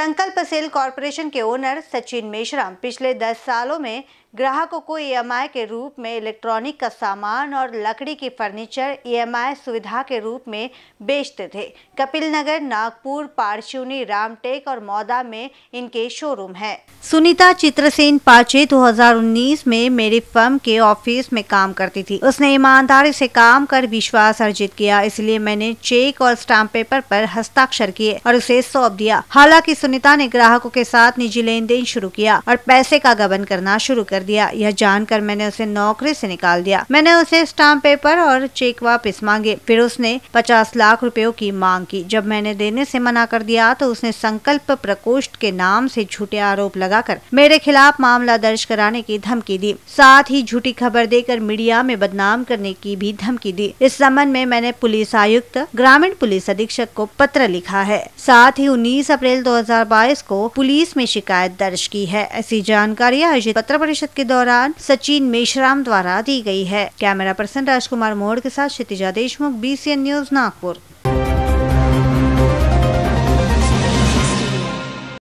संकल्प cell corporation के owner Sachin Meshram पिछले 10 सालों में ग्राहकों को ई e के रूप में इलेक्ट्रॉनिक का सामान और लकड़ी की फर्नीचर ई e सुविधा के रूप में बेचते थे कपिल नगर नागपुर पारचूनी रामटेक और मौदा में इनके शोरूम हैं। सुनीता चित्रसेन पाचे 2019 में मेरी फर्म के ऑफिस में काम करती थी उसने ईमानदारी से काम कर विश्वास अर्जित किया इसलिए मैंने चेक और स्टाम्प पेपर पर हस्ताक्षर किए और उसे सौंप दिया हालांकि सुनीता ने ग्राहकों के साथ निजी लेन देन शुरू किया और पैसे का गबन करना शुरू कर दिया यह जानकर मैंने उसे नौकरी से निकाल दिया मैंने उसे स्टाम्प पेपर और चेक वापस मांगे फिर उसने पचास लाख रुपयों की मांग की जब मैंने देने से मना कर दिया तो उसने संकल्प प्रकोष्ठ के नाम से झूठे आरोप लगाकर मेरे खिलाफ मामला दर्ज कराने की धमकी दी साथ ही झूठी खबर देकर मीडिया में बदनाम करने की भी धमकी दी इस संबंध में मैंने पुलिस आयुक्त ग्रामीण पुलिस अधीक्षक को पत्र लिखा है साथ ही उन्नीस अप्रैल 2000 2022 को पुलिस में शिकायत दर्ज की है ऐसी जानकारी आयोजित पत्र परिषद के दौरान सचिन मेशराम द्वारा दी गई है कैमरा पर्सन राजकुमार मोड़ के साथ क्षितिजा देशमुख बी न्यूज नागपुर